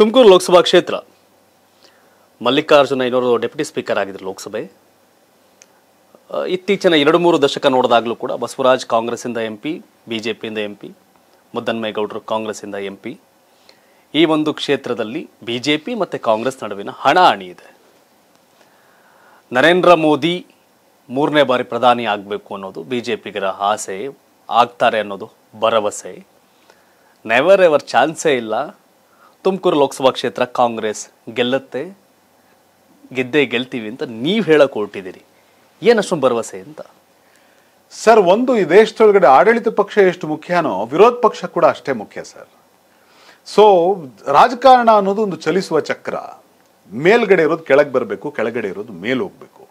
ತುಮಕೂರು ಲೋಕಸಭಾ ಕ್ಷೇತ್ರ Mallikarjuna ಇನ್ನೋರು deputy speaker ಆಗಿದ್ದರು ಲೋಕಸಭೆ ಇತ್ತೀಚಿನ ಎರಡು ಮೂರು ದಶಕ ನೋಡಿದಾಗಲೂ ಕೂಡ ಬಸವರಾಜ್ ಕಾಂಗ್ರೆಸ್ಸಿಂದ ಎಂ ಪಿ ಬಿ ಜೆ ಪಿಯಿಂದ ಎಂ ಪಿ ಮುದ್ದನ್ಮೇಗೌಡರು ಕಾಂಗ್ರೆಸ್ಸಿಂದ ಎಂ ಪಿ ಈ ಒಂದು ಕ್ಷೇತ್ರದಲ್ಲಿ ಬಿ ಜೆ ಪಿ ಮತ್ತು ಕಾಂಗ್ರೆಸ್ ನಡುವಿನ ಹಣಿ ಇದೆ ನರೇಂದ್ರ ಮೋದಿ ಮೂರನೇ ಬಾರಿ ಪ್ರಧಾನಿ ಆಗಬೇಕು ಅನ್ನೋದು ಬಿ ಜೆ ಪಿಗರ ಆಸೆ ಆಗ್ತಾರೆ ಅನ್ನೋದು ಭರವಸೆ ನೆವರ್ ಎವರ್ ಚಾನ್ಸೇ ಇಲ್ಲ ತುಮಕೂರು ಲೋಕಸಭಾ ಕ್ಷೇತ್ರ ಕಾಂಗ್ರೆಸ್ ಗೆಲ್ಲತ್ತೆ ಗೆದ್ದೇ ಗೆಲ್ತೀವಿ ಅಂತ ನೀವು ಹೇಳಕ್ಕೆ ಹೊರಟಿದ್ದೀರಿ ಏನಷ್ಟು ಭರವಸೆ ಅಂತ ಸರ್ ಒಂದು ಈ ದೇಶದೊಳಗಡೆ ಆಡಳಿತ ಪಕ್ಷ ಎಷ್ಟು ಮುಖ್ಯನೋ ವಿರೋಧ ಪಕ್ಷ ಕೂಡ ಅಷ್ಟೇ ಮುಖ್ಯ ಸರ್ ಸೊ ರಾಜಕಾರಣ ಅನ್ನೋದು ಒಂದು ಚಲಿಸುವ ಚಕ್ರ ಮೇಲ್ಗಡೆ ಇರೋದು ಕೆಳಗೆ ಬರಬೇಕು ಕೆಳಗಡೆ ಇರೋದು ಮೇಲೆ ಹೋಗಬೇಕು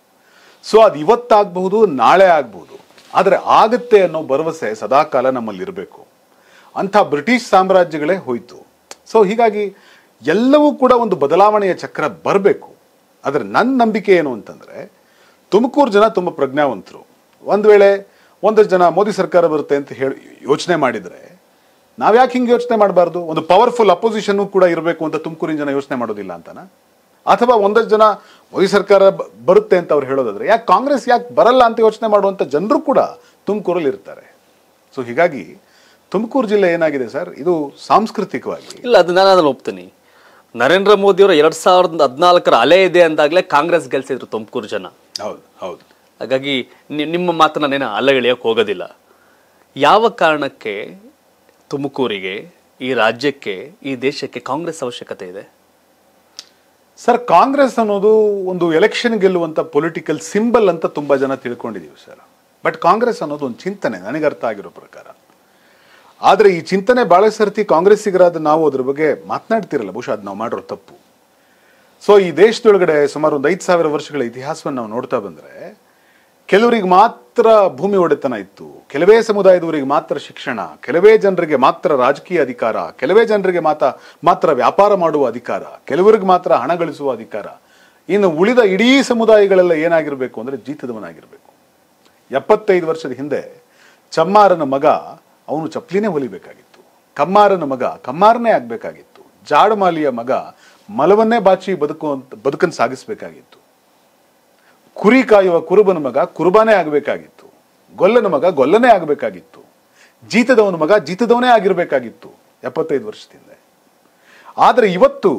ಸೊ ಅದು ಇವತ್ತಾಗಬಹುದು ನಾಳೆ ಆಗ್ಬಹುದು ಆದರೆ ಆಗುತ್ತೆ ಅನ್ನೋ ಭರವಸೆ ಸದಾಕಾಲ ನಮ್ಮಲ್ಲಿರಬೇಕು ಅಂಥ ಬ್ರಿಟಿಷ್ ಸಾಮ್ರಾಜ್ಯಗಳೇ ಹೋಯಿತು ಸೊ ಹೀಗಾಗಿ ಎಲ್ಲವೂ ಕೂಡ ಒಂದು ಬದಲಾವಣೆಯ ಚಕ್ರ ಬರಬೇಕು ಆದರೆ ನನ್ನ ನಂಬಿಕೆ ಏನು ಅಂತಂದರೆ ತುಮಕೂರು ಜನ ತುಂಬ ಪ್ರಜ್ಞಾವಂತರು ಒಂದು ವೇಳೆ ಒಂದಷ್ಟು ಜನ ಮೋದಿ ಸರ್ಕಾರ ಬರುತ್ತೆ ಅಂತ ಹೇಳಿ ಯೋಚನೆ ಮಾಡಿದರೆ ನಾವು ಯಾಕೆ ಹಿಂಗೆ ಯೋಚನೆ ಮಾಡಬಾರ್ದು ಒಂದು ಪವರ್ಫುಲ್ ಅಪೋಸಿಷನ್ನು ಕೂಡ ಇರಬೇಕು ಅಂತ ತುಮಕೂರಿನ ಜನ ಯೋಚನೆ ಮಾಡೋದಿಲ್ಲ ಅಂತಾನ ಅಥವಾ ಒಂದಷ್ಟು ಜನ ಮೋದಿ ಸರ್ಕಾರ ಬರುತ್ತೆ ಅಂತ ಅವ್ರು ಹೇಳೋದಾದ್ರೆ ಯಾಕೆ ಕಾಂಗ್ರೆಸ್ ಯಾಕೆ ಬರಲ್ಲ ಅಂತ ಯೋಚನೆ ಮಾಡುವಂಥ ಜನರು ಕೂಡ ತುಮಕೂರಲ್ಲಿ ಇರ್ತಾರೆ ಸೊ ಹೀಗಾಗಿ ತುಮಕೂರು ಜಿಲ್ಲೆ ಏನಾಗಿದೆ ಸರ್ ಇದು ಸಾಂಸ್ಕೃತಿಕವಾಗಿ ಇಲ್ಲ ಅದು ನಾನು ಅದನ್ನು ಒಪ್ತೀನಿ ನರೇಂದ್ರ ಮೋದಿಯವರು ಎರಡು ಸಾವಿರದ ಹದಿನಾಲ್ಕರ ಅಲೆ ಇದೆ ಅಂದಾಗಲೇ ಕಾಂಗ್ರೆಸ್ ಗೆಲ್ಸಿದ್ರು ತುಮಕೂರು ಜನ ಹೌದು ಹೌದು ಹಾಗಾಗಿ ನಿಮ್ಮ ಮಾತನ್ನ ನೇನ ಅಲೆಗೆಳೆಯೋಕೆ ಹೋಗೋದಿಲ್ಲ ಯಾವ ಕಾರಣಕ್ಕೆ ತುಮಕೂರಿಗೆ ಈ ರಾಜ್ಯಕ್ಕೆ ಈ ದೇಶಕ್ಕೆ ಕಾಂಗ್ರೆಸ್ ಅವಶ್ಯಕತೆ ಇದೆ ಸರ್ ಕಾಂಗ್ರೆಸ್ ಅನ್ನೋದು ಒಂದು ಎಲೆಕ್ಷನ್ ಗೆಲ್ಲುವಂಥ ಪೊಲಿಟಿಕಲ್ ಸಿಂಬಲ್ ಅಂತ ತುಂಬ ಜನ ತಿಳ್ಕೊಂಡಿದ್ದೀವಿ ಸರ್ ಬಟ್ ಕಾಂಗ್ರೆಸ್ ಅನ್ನೋದು ಒಂದು ಚಿಂತನೆ ನನಗೆ ಅರ್ಥ ಆಗಿರೋ ಪ್ರಕಾರ ಆದರೆ ಈ ಚಿಂತನೆ ಬಾಳೆ ಸರ್ತಿ ಕಾಂಗ್ರೆಸ್ಸಿಗರಾದ ನಾವು ಅದ್ರ ಬಗ್ಗೆ ಮಾತನಾಡ್ತಿರಲ್ಲ ಬಹುಶಃ ಅದು ನಾವು ಮಾಡಿರೋ ತಪ್ಪು ಸೊ ಈ ದೇಶದೊಳಗಡೆ ಸುಮಾರು ಒಂದು ಐದು ಸಾವಿರ ವರ್ಷಗಳ ಇತಿಹಾಸವನ್ನು ನಾವು ನೋಡ್ತಾ ಬಂದರೆ ಕೆಲವರಿಗೆ ಮಾತ್ರ ಭೂಮಿ ಒಡೆತನ ಇತ್ತು ಕೆಲವೇ ಸಮುದಾಯದವರಿಗೆ ಮಾತ್ರ ಶಿಕ್ಷಣ ಕೆಲವೇ ಜನರಿಗೆ ಮಾತ್ರ ರಾಜಕೀಯ ಅಧಿಕಾರ ಕೆಲವೇ ಜನರಿಗೆ ಮಾತ್ರ ಮಾತ್ರ ವ್ಯಾಪಾರ ಮಾಡುವ ಅಧಿಕಾರ ಕೆಲವರಿಗೆ ಮಾತ್ರ ಹಣ ಗಳಿಸುವ ಅಧಿಕಾರ ಇನ್ನು ಉಳಿದ ಇಡೀ ಸಮುದಾಯಗಳೆಲ್ಲ ಏನಾಗಿರಬೇಕು ಅಂದ್ರೆ ಜೀತದವನಾಗಿರ್ಬೇಕು ಎಪ್ಪತ್ತೈದು ವರ್ಷದ ಹಿಂದೆ ಚಮ್ಮಾರನ ಮಗ ಅವನು ಚಪ್ಪಲಿನೇ ಹೊಲಿಬೇಕಾಗಿತ್ತು ಕಮ್ಮಾರನ ಮಗ ಕಮ್ಮಾರನೇ ಆಗಬೇಕಾಗಿತ್ತು ಜಾಡಮಾಲಿಯ ಮಗ ಮಲವನ್ನೇ ಬಾಚಿ ಬದುಕುವಂತ ಬದುಕನ್ನು ಸಾಗಿಸಬೇಕಾಗಿತ್ತು ಕುರಿ ಕಾಯುವ ಕುರುಬನ ಮಗ ಕುರುಬಾನೇ ಆಗಬೇಕಾಗಿತ್ತು ಗೊಲ್ಲನ ಮಗ ಗೊಲ್ಲನೇ ಆಗಬೇಕಾಗಿತ್ತು ಜೀತದವನ ಮಗ ಜೀತದವನೇ ಆಗಿರಬೇಕಾಗಿತ್ತು ಎಪ್ಪತ್ತೈದು ವರ್ಷದಿಂದ ಆದರೆ ಇವತ್ತು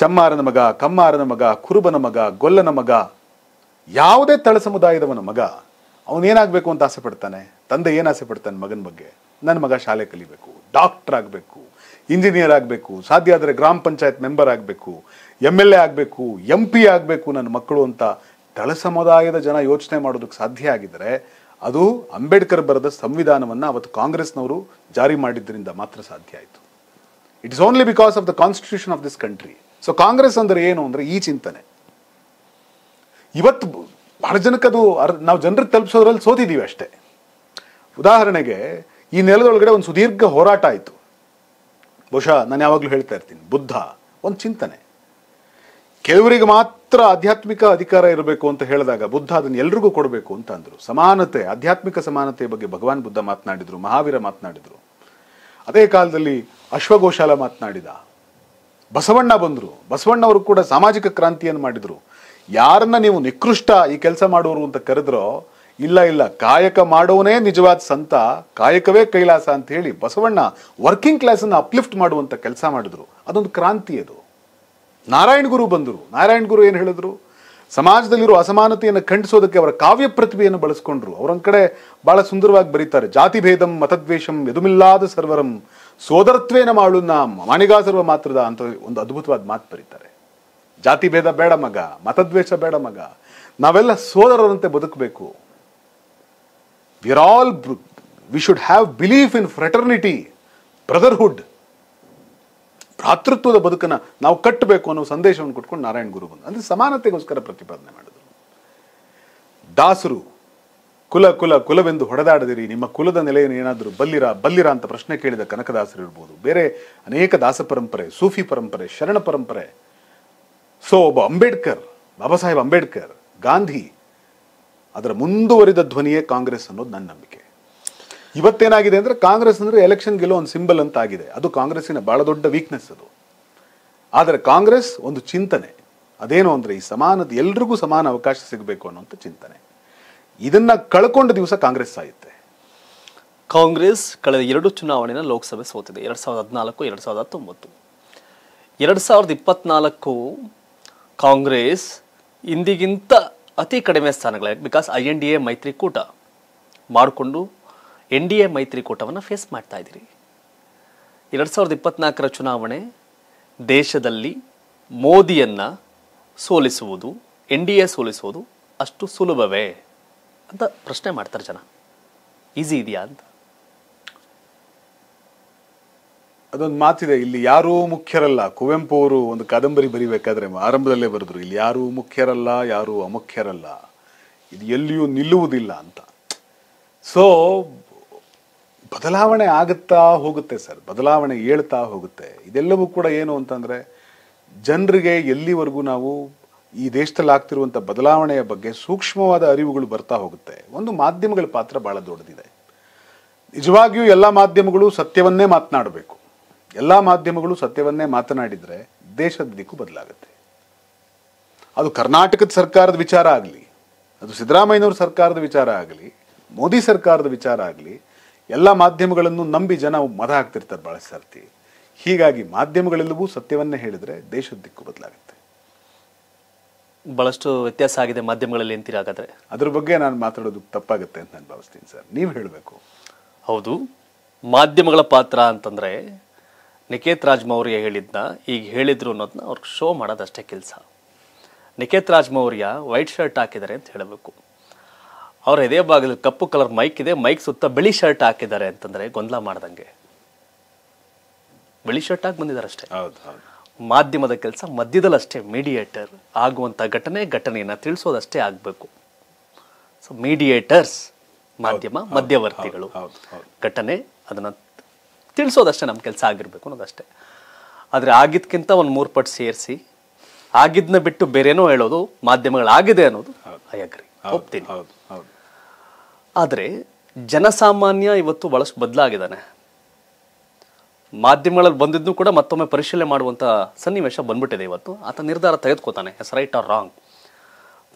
ಚಮ್ಮಾರನ ಮಗ ಕಮ್ಮಾರನ ಮಗ ಕುರುಬನ ಮಗ ಗೊಲ್ಲನ ಮಗ ಯಾವುದೇ ತಳ ಸಮುದಾಯದವನ ಮಗ ಅವನೇನಾಗಬೇಕು ಅಂತ ಆಸೆ ಪಡ್ತಾನೆ ತಂದೆ ಏನು ಆಸೆ ಪಡ್ತಾನೆ ಮಗನ ಬಗ್ಗೆ ನನ್ನ ಮಗ ಶಾಲೆ ಕಲಿಬೇಕು ಡಾಕ್ಟರ್ ಆಗಬೇಕು ಇಂಜಿನಿಯರ್ ಆಗಬೇಕು ಸಾಧ್ಯ ಆದರೆ ಗ್ರಾಮ ಪಂಚಾಯತ್ ಮೆಂಬರ್ ಆಗಬೇಕು ಎಮ್ ಎಲ್ ಎ ಆಗಬೇಕು ಎಂ ಪಿ ಆಗಬೇಕು ನನ್ನ ಮಕ್ಕಳು ಅಂತ ತಳ ಸಮುದಾಯದ ಜನ ಯೋಚನೆ ಮಾಡೋದಕ್ಕೆ ಸಾಧ್ಯ ಆಗಿದ್ದರೆ ಅದು ಅಂಬೇಡ್ಕರ್ ಬರೆದ ಸಂವಿಧಾನವನ್ನು ಅವತ್ತು ಕಾಂಗ್ರೆಸ್ನವರು ಜಾರಿ ಮಾಡಿದ್ದರಿಂದ ಮಾತ್ರ ಸಾಧ್ಯ ಆಯಿತು it is only because of the constitution of this country so Congress ಅಂದರೆ ಏನು ಅಂದರೆ ಈ ಚಿಂತನೆ ಇವತ್ತು ಬಹಳ ಜನಕ್ಕದು ಅದು ನಾವು ಜನರಿಗೆ ತಲುಪಿಸೋದ್ರಲ್ಲಿ ಸೋತಿದ್ದೀವಿ ಅಷ್ಟೇ ಉದಾಹರಣೆಗೆ ಈ ನೆಲದೊಳಗಡೆ ಒಂದು ಸುದೀರ್ಘ ಹೋರಾಟ ಆಯಿತು ಬಹುಶಃ ನಾನು ಯಾವಾಗಲೂ ಹೇಳ್ತಾ ಇರ್ತೀನಿ ಬುದ್ಧ ಒಂದು ಚಿಂತನೆ ಕೆಲವರಿಗೆ ಮಾತ್ರ ಆಧ್ಯಾತ್ಮಿಕ ಅಧಿಕಾರ ಇರಬೇಕು ಅಂತ ಹೇಳಿದಾಗ ಬುದ್ಧ ಅದನ್ನು ಎಲ್ರಿಗೂ ಕೊಡಬೇಕು ಅಂತ ಅಂದರು ಸಮಾನತೆ ಆಧ್ಯಾತ್ಮಿಕ ಸಮಾನತೆಯ ಬಗ್ಗೆ ಭಗವಾನ್ ಬುದ್ಧ ಮಾತನಾಡಿದರು ಮಹಾವೀರ ಮಾತನಾಡಿದರು ಅದೇ ಕಾಲದಲ್ಲಿ ಅಶ್ವಘೋಷಾಲ ಮಾತನಾಡಿದ ಬಸವಣ್ಣ ಬಂದರು ಬಸವಣ್ಣವರು ಕೂಡ ಸಾಮಾಜಿಕ ಕ್ರಾಂತಿಯನ್ನು ಮಾಡಿದರು ಯಾರನ್ನ ನೀವು ನಿಕೃಷ್ಟ ಈ ಕೆಲಸ ಮಾಡುವರು ಅಂತ ಕರೆದ್ರೋ ಇಲ್ಲ ಇಲ್ಲ ಕಾಯಕ ಮಾಡೋನೇ ನಿಜವಾದ ಸಂತ ಕಾಯಕವೇ ಕೈಲಾಸ ಅಂತ ಹೇಳಿ ಬಸವಣ್ಣ ವರ್ಕಿಂಗ್ ಕ್ಲಾಸನ್ನ ಅಪ್ಲಿಫ್ಟ್ ಮಾಡುವಂಥ ಕೆಲಸ ಮಾಡಿದ್ರು ಅದೊಂದು ಕ್ರಾಂತಿ ಅದು ನಾರಾಯಣ ಗುರು ಬಂದರು ನಾರಾಯಣ ಗುರು ಏನು ಹೇಳಿದ್ರು ಸಮಾಜದಲ್ಲಿರೋ ಅಸಮಾನತೆಯನ್ನು ಖಂಡಿಸೋದಕ್ಕೆ ಅವರ ಕಾವ್ಯ ಪ್ರತಿಭೆಯನ್ನು ಬಳಸ್ಕೊಂಡ್ರು ಅವರೊಂದು ಕಡೆ ಬಹಳ ಸುಂದರವಾಗಿ ಬರೀತಾರೆ ಜಾತಿ ಭೇದಂ ಮತದ್ವೇಷಂ ಎದುಮಿಲ್ಲಾದ ಸರ್ವರಂ ಸೋದರತ್ವೇನ ಮಾಣಿಗಾ ಸರ್ವ ಮಾತ್ರದ ಅಂತ ಒಂದು ಅದ್ಭುತವಾದ ಮಾತು ಬರೀತಾರೆ ಜಾತಿ ಭೇದ ಬೇಡ ಮಗ ಮತದ್ವೇಷ ಬೇಡ ಮಗ ನಾವೆಲ್ಲ ಸೋದರರಂತೆ ಬದುಕಬೇಕು We are all, we should have belief in fraternity, brotherhood. ಭ್ರಾತೃತ್ವದ ಬದುಕನ್ನು ನಾವು ಕಟ್ಟಬೇಕು ಅನ್ನೋ ಸಂದೇಶವನ್ನು ಕೊಟ್ಕೊಂಡು ನಾರಾಯಣ ಗುರು ಬಂದು ಅಂದರೆ ಸಮಾನತೆಗೋಸ್ಕರ ಪ್ರತಿಪಾದನೆ ಮಾಡಿದರು ದಾಸರು ಕುಲ ಕುಲ ಕುಲವೆಂದು ಹೊಡೆದಾಡದಿರಿ ನಿಮ್ಮ ಕುಲದ ನೆಲೆಯನ್ನು ಏನಾದರೂ ಬಲ್ಲಿರ ಬಲ್ಲಿರ ಅಂತ ಪ್ರಶ್ನೆ ಕೇಳಿದ ಕನಕದಾಸರು ಇರ್ಬೋದು ಬೇರೆ ಅನೇಕ ದಾಸ ಪರಂಪರೆ ಸೂಫಿ ಪರಂಪರೆ ಶರಣ ಪರಂಪರೆ ಸೊ ಒಬ್ಬ ಅಂಬೇಡ್ಕರ್ ಬಾಬಾ ಸಾಹೇಬ್ ಅಂಬೇಡ್ಕರ್ ಗಾಂಧಿ ಅದರ ಮುಂದುವರಿದ ಧ್ವನಿಯೇ ಕಾಂಗ್ರೆಸ್ ಅನ್ನೋದು ನನ್ನ ನಂಬಿಕೆ ಇವತ್ತೇನಾಗಿದೆ ಅಂದರೆ ಕಾಂಗ್ರೆಸ್ ಅಂದರೆ ಎಲೆಕ್ಷನ್ ಗೆಲ್ಲೋ ಒಂದು ಸಿಂಬಲ್ ಅಂತ ಆಗಿದೆ ಅದು ಕಾಂಗ್ರೆಸ್ಸಿನ ಭಾಳ ದೊಡ್ಡ ವೀಕ್ನೆಸ್ ಅದು ಆದರೆ ಕಾಂಗ್ರೆಸ್ ಒಂದು ಚಿಂತನೆ ಅದೇನು ಅಂದರೆ ಈ ಸಮಾನದ ಎಲ್ರಿಗೂ ಸಮಾನ ಅವಕಾಶ ಸಿಗಬೇಕು ಅನ್ನೋಂಥ ಚಿಂತನೆ ಇದನ್ನು ಕಳ್ಕೊಂಡ ದಿವಸ ಕಾಂಗ್ರೆಸ್ ಸಾಯುತ್ತೆ ಕಾಂಗ್ರೆಸ್ ಕಳೆದ ಎರಡು ಚುನಾವಣೆ ಲೋಕಸಭೆ ಸೋತಿದೆ ಎರಡು ಸಾವಿರದ ಹದಿನಾಲ್ಕು ಎರಡು ಸಾವಿರದ ಹತ್ತೊಂಬತ್ತು ಎರಡು ಸಾವಿರದ ಇಪ್ಪತ್ನಾಲ್ಕು ಕಾಂಗ್ರೆಸ್ ಇಂದಿಗಿಂತ ಅತಿ ಕಡಿಮೆ ಸ್ಥಾನಗಳಾಗಿ because I N D A ಮೈತ್ರಿಕೂಟ ಮಾಡಿಕೊಂಡು ಎನ್ ಡಿ ಎ ಮೈತ್ರಿಕೂಟವನ್ನು ಫೇಸ್ ಮಾಡ್ತಾ ಇದ್ದೀರಿ ಎರಡು ಸಾವಿರದ ಇಪ್ಪತ್ನಾಲ್ಕರ ಚುನಾವಣೆ ದೇಶದಲ್ಲಿ ಮೋದಿಯನ್ನು ಸೋಲಿಸುವುದು ಎನ್ ಡಿ ಎ ಸೋಲಿಸುವುದು ಅಷ್ಟು ಸುಲಭವೇ ಅಂತ ಪ್ರಶ್ನೆ ಮಾಡ್ತಾರೆ ಜನ ಈಸಿ ಇದೆಯಾ ಅಂತ ಅದೊಂದು ಮಾತಿದೆ ಇಲ್ಲಿ ಯಾರೂ ಮುಖ್ಯರಲ್ಲ ಕುವೆಂಪು ಅವರು ಒಂದು ಕಾದಂಬರಿ ಬರಿಬೇಕಾದ್ರೆ ಆರಂಭದಲ್ಲೇ ಬರೆದ್ರು ಇಲ್ಲಿ ಯಾರೂ ಮುಖ್ಯರಲ್ಲ ಯಾರೂ ಅಮುಖ್ಯರಲ್ಲ ಇದು ಎಲ್ಲಿಯೂ ನಿಲ್ಲುವುದಿಲ್ಲ ಅಂತ ಸೊ ಬದಲಾವಣೆ ಆಗುತ್ತಾ ಹೋಗುತ್ತೆ ಸರ್ ಬದಲಾವಣೆ ಹೇಳ್ತಾ ಹೋಗುತ್ತೆ ಇದೆಲ್ಲವೂ ಕೂಡ ಏನು ಅಂತಂದರೆ ಜನರಿಗೆ ಎಲ್ಲಿವರೆಗೂ ನಾವು ಈ ದೇಶದಲ್ಲಿ ಆಗ್ತಿರುವಂಥ ಬದಲಾವಣೆಯ ಬಗ್ಗೆ ಸೂಕ್ಷ್ಮವಾದ ಅರಿವುಗಳು ಬರ್ತಾ ಹೋಗುತ್ತೆ ಒಂದು ಮಾಧ್ಯಮಗಳ ಪಾತ್ರ ಭಾಳ ದೊಡ್ಡದಿದೆ ನಿಜವಾಗಿಯೂ ಎಲ್ಲ ಮಾಧ್ಯಮಗಳು ಸತ್ಯವನ್ನೇ ಮಾತನಾಡಬೇಕು ಎಲ್ಲ ಮಾಧ್ಯಮಗಳು ಸತ್ಯವನ್ನೇ ಮಾತನಾಡಿದರೆ ದೇಶದ ದಿಕ್ಕು ಬದಲಾಗುತ್ತೆ ಅದು ಕರ್ನಾಟಕದ ಸರ್ಕಾರದ ವಿಚಾರ ಆಗಲಿ ಅದು ಸಿದ್ದರಾಮಯ್ಯನವ್ರ ಸರ್ಕಾರದ ವಿಚಾರ ಆಗಲಿ ಮೋದಿ ಸರ್ಕಾರದ ವಿಚಾರ ಆಗಲಿ ಎಲ್ಲ ಮಾಧ್ಯಮಗಳನ್ನು ನಂಬಿ ಜನ ಮದ ಹಾಕ್ತಿರ್ತಾರೆ ಭಾಳ ಸರ್ತಿ ಹೀಗಾಗಿ ಮಾಧ್ಯಮಗಳೆಲ್ಲವೂ ಸತ್ಯವನ್ನೇ ಹೇಳಿದರೆ ದೇಶದ ದಿಕ್ಕು ಬದಲಾಗುತ್ತೆ ಬಹಳಷ್ಟು ವ್ಯತ್ಯಾಸ ಆಗಿದೆ ಮಾಧ್ಯಮಗಳಲ್ಲಿ ಅಂತೀರ ಹಾಗಾದರೆ ಅದ್ರ ಬಗ್ಗೆ ನಾನು ಮಾತಾಡೋದು ತಪ್ಪಾಗುತ್ತೆ ಅಂತ ನಾನು ಭಾವಿಸ್ತೀನಿ ಸರ್ ನೀವು ಹೇಳಬೇಕು ಹೌದು ಮಾಧ್ಯಮಗಳ ಪಾತ್ರ ಅಂತಂದರೆ ನಿಕೇತ್ ರಾಜ್ ಮೌರ್ಯ ಹೇಳಿದ್ನ ಈಗ ಹೇಳಿದ್ರು ಅನ್ನೋದನ್ನ ಅವ್ರಿಗೆ ಶೋ ಮಾಡೋದಷ್ಟೇ ಕೆಲಸ ನಿಕೇತ್ ರಾಜ್ ಮೌರ್ಯ ವೈಟ್ ಶರ್ಟ್ ಹಾಕಿದ್ದಾರೆ ಅಂತ ಹೇಳಬೇಕು ಅವ್ರ ಇದೇ ಭಾಗದಲ್ಲಿ ಕಪ್ಪು ಕಲರ್ ಮೈಕ್ ಇದೆ ಮೈಕ್ ಸುತ್ತ ಬಿಳಿ ಶರ್ಟ್ ಹಾಕಿದ್ದಾರೆ ಅಂತಂದರೆ ಗೊಂದಲ ಮಾಡ್ದಂಗೆ ಬಿಳಿ ಶರ್ಟ್ ಹಾಕಿ ಬಂದಿದ್ದಾರೆ ಅಷ್ಟೇ ಮಾಧ್ಯಮದ ಕೆಲಸ ಮಧ್ಯದಲ್ಲಿ ಮೀಡಿಯೇಟರ್ ಆಗುವಂಥ ಘಟನೆ ಘಟನೆಯನ್ನು ತಿಳಿಸೋದಷ್ಟೇ ಆಗಬೇಕು ಸೊ ಮೀಡಿಯೇಟರ್ಸ್ ಮಾಧ್ಯಮ ಮಧ್ಯವರ್ತಿಗಳು ಘಟನೆ ಅದನ್ನು ತಿಳಿಸೋದಷ್ಟೇ ನಮ್ಮ ಕೆಲಸ ಆಗಿರಬೇಕು ಅನ್ನೋದಷ್ಟೇ ಆದರೆ ಆಗಿದ್ದಕ್ಕಿಂತ ಒಂದು ಮೂರು ಪಟ್ಟು ಸೇರಿಸಿ ಆಗಿದ್ದನ್ನ ಬಿಟ್ಟು ಬೇರೆನೋ ಹೇಳೋದು ಮಾಧ್ಯಮಗಳಾಗಿದೆ ಅನ್ನೋದು ಐ ಅಗ್ರಿ ಒಪ್ತೀನಿ ಆದರೆ ಜನಸಾಮಾನ್ಯ ಇವತ್ತು ಭಾಳಷ್ಟು ಬದಲಾಗಿದ್ದಾನೆ ಮಾಧ್ಯಮಗಳಲ್ಲಿ ಬಂದಿದ್ದು ಕೂಡ ಮತ್ತೊಮ್ಮೆ ಪರಿಶೀಲನೆ ಮಾಡುವಂಥ ಸನ್ನಿವೇಶ ಬಂದ್ಬಿಟ್ಟಿದೆ ಇವತ್ತು ಆತ ನಿರ್ಧಾರ ತೆಗೆದುಕೋತಾನೆ ಎಸ್ ರೈಟ್ ಆರ್ ರಾಂಗ್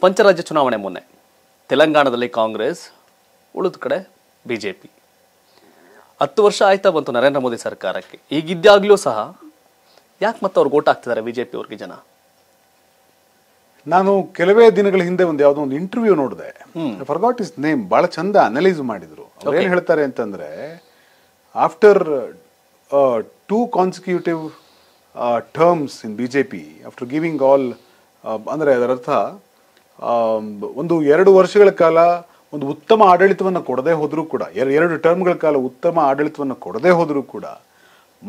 ಪಂಚರಾಜ್ಯ ಚುನಾವಣೆ ಮೊನ್ನೆ ತೆಲಂಗಾಣದಲ್ಲಿ ಕಾಂಗ್ರೆಸ್ ಉಳಿದ ಕಡೆ ಬಿ ಜೆ ಪಿ ಹತ್ತು ವರ್ಷ ಆಯ್ತಾ ಬಂತು ನರೇಂದ್ರ ಮೋದಿ ಸರ್ಕಾರಕ್ಕೆ ಈಗಿದ್ದಾಗ್ಲೂ ಸಹ ಯಾಕೆ ಮತ್ತೆ ಅವ್ರು ಓಟ್ ಹಾಕ್ತಿದ್ದಾರೆ ಬಿಜೆಪಿ ಅವ್ರಿಗೆ ಜನ ನಾನು ಕೆಲವೇ ದಿನಗಳ ಹಿಂದೆ ಒಂದು ಯಾವುದೋ ಒಂದು ಇಂಟರ್ವ್ಯೂ ನೋಡಿದೆ ಫರ್ಗಾಟ್ ಇಸ್ ನೇಮ್ ಬಹಳ ಚಂದ ಅನಲೈಸ್ ಮಾಡಿದ್ರು ಏನು ಹೇಳ್ತಾರೆ ಅಂತಂದ್ರೆ after two consecutive terms in B J P after giving all ಅಂದರೆ ಅದರರ್ಥ ಒಂದು ಎರಡು ವರ್ಷಗಳ ಕಾಲ ಒಂದು ಉತ್ತಮ ಆಡಳಿತವನ್ನು ಕೊಡದೇ ಹೋದರೂ ಕೂಡ ಎರಡು ಟರ್ಮ್ಗಳ ಕಾಲ ಉತ್ತಮ ಆಡಳಿತವನ್ನು ಕೊಡದೇ ಹೋದರೂ ಕೂಡ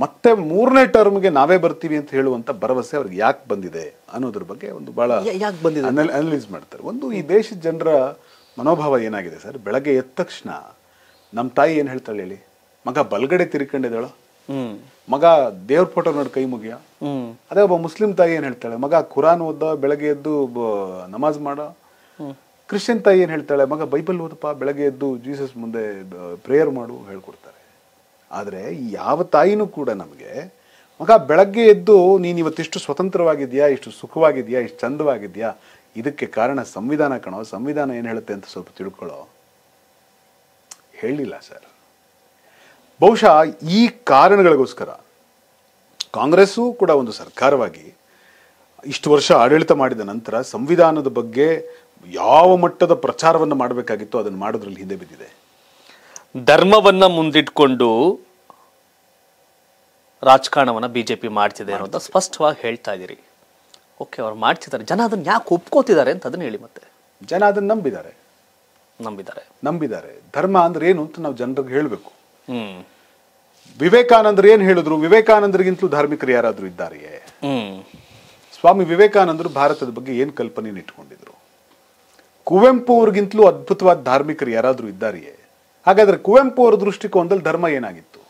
ಮತ್ತೆ ಮೂರನೇ ಟರ್ಮ್ಗೆ ನಾವೇ ಬರ್ತೀವಿ ಅಂತ ಹೇಳುವಂತ ಭರವಸೆ ಅವ್ರಿಗೆ ಯಾಕೆ ಬಂದಿದೆ ಅನ್ನೋದ್ರ ಬಗ್ಗೆ ಒಂದು ಬಹಳ ಯಾಕೆ ಬಂದಿದೆ ಅನಲೈಸ್ ಮಾಡ್ತಾರೆ ಒಂದು ಈ ದೇಶದ ಜನರ ಮನೋಭಾವ ಏನಾಗಿದೆ ಸರ್ ಬೆಳಗ್ಗೆ ಎದ್ದ ತಕ್ಷಣ ನಮ್ಮ ತಾಯಿ ಏನು ಹೇಳ್ತಾಳೆ ಹೇಳಿ ಮಗ ಬಲ್ಗಡೆ ತಿರ್ಕೊಂಡಿದ್ದಾಳ ಮಗ ದೇವ್ರ ಫೋಟೋ ನೋಡಿ ಕೈ ಮುಗಿಯ ಅದೇ ಒಬ್ಬ ಮುಸ್ಲಿಂ ತಾಯಿ ಏನ್ ಹೇಳ್ತಾಳೆ ಮಗ ಕುರಾನ್ ಓದ ಬೆಳಗ್ಗೆ ಎದ್ದು ನಮಾಜ್ ಮಾಡೋ ಕ್ರಿಶ್ಚಿಯನ್ ತಾಯಿ ಏನು ಹೇಳ್ತಾಳೆ ಮಗ ಬೈಬಲ್ ಓದಪ್ಪ ಬೆಳಗ್ಗೆ ಎದ್ದು ಜೀಸಸ್ ಮುಂದೆ ಪ್ರೇಯರ್ ಮಾಡು ಹೇಳ್ಕೊಡ್ತಾರೆ ಆದರೆ ಯಾವ ತಾಯಿನೂ ಕೂಡ ನಮಗೆ ಮಗ ಬೆಳಗ್ಗೆ ಎದ್ದು ನೀನು ಇವತ್ತಿಷ್ಟು ಸ್ವತಂತ್ರವಾಗಿದೆಯಾ ಇಷ್ಟು ಸುಖವಾಗಿದೆಯಾ ಇಷ್ಟು ಚಂದವಾಗಿದೆಯಾ ಇದಕ್ಕೆ ಕಾರಣ ಸಂವಿಧಾನ ಕಣೋ ಸಂವಿಧಾನ ಏನು ಹೇಳುತ್ತೆ ಅಂತ ಸ್ವಲ್ಪ ತಿಳ್ಕೊಳ್ಳೋ ಹೇಳಿಲ್ಲ ಸರ್ ಬಹುಶಃ ಈ ಕಾರಣಗಳಿಗೋಸ್ಕರ ಕಾಂಗ್ರೆಸ್ಸು ಕೂಡ ಒಂದು ಸರ್ಕಾರವಾಗಿ ಇಷ್ಟು ವರ್ಷ ಆಡಳಿತ ಮಾಡಿದ ನಂತರ ಸಂವಿಧಾನದ ಬಗ್ಗೆ ಯಾವ ಮಟ್ಟದ ಪ್ರಚಾರವನ್ನು ಮಾಡಬೇಕಾಗಿತ್ತು ಅದನ್ನು ಮಾಡೋದ್ರಲ್ಲಿ ಹಿಂದೆ ಬಿದ್ದಿದೆ ಧರ್ಮವನ್ನು ಮುಂದಿಟ್ಕೊಂಡು ರಾಜಕಾರಣವನ್ನು ಬಿ ಜೆ ಪಿ ಮಾಡ್ತಿದೆ ಅನ್ನೋದು ಸ್ಪಷ್ಟವಾಗಿ ಹೇಳ್ತಾ ಇದ್ದೀರಿ ಓಕೆ ಅವ್ರು ಮಾಡ್ತಿದ್ದಾರೆ ಜನ ಅದನ್ನು ಯಾಕೆ ಒಪ್ಕೋತಿದ್ದಾರೆ ಅಂತ ಅದನ್ನು ಹೇಳಿ ಮತ್ತೆ ಜನ ಅದನ್ನು ನಂಬಿದ್ದಾರೆ ನಂಬಿದ್ದಾರೆ ನಂಬಿದ್ದಾರೆ ಧರ್ಮ ಅಂದ್ರೆ ಏನು ಅಂತ ನಾವು ಜನರಿಗೆ ಹೇಳಬೇಕು ವಿವೇಕಾನಂದರು ಏನು ಹೇಳಿದ್ರು ವಿವೇಕಾನಂದರಿಗಿಂತಲೂ ಧಾರ್ಮಿಕರು ಯಾರಾದರೂ ಇದ್ದಾರೆಯೇ ಸ್ವಾಮಿ ವಿವೇಕಾನಂದರು ಭಾರತದ ಬಗ್ಗೆ ಏನು ಕಲ್ಪನೆಯನ್ನು ಇಟ್ಕೊಂಡಿದ್ರು ಕುವೆಂಪು ಅವ್ರಿಗಿಂತಲೂ ಅದ್ಭುತವಾದ ಧಾರ್ಮಿಕರು ಯಾರಾದರೂ ಇದ್ದಾರೆಯೇ ಹಾಗಾದರೆ ಕುವೆಂಪು ಅವರ ದೃಷ್ಟಿಕೋನದಲ್ಲಿ ಧರ್ಮ ಏನಾಗಿತ್ತು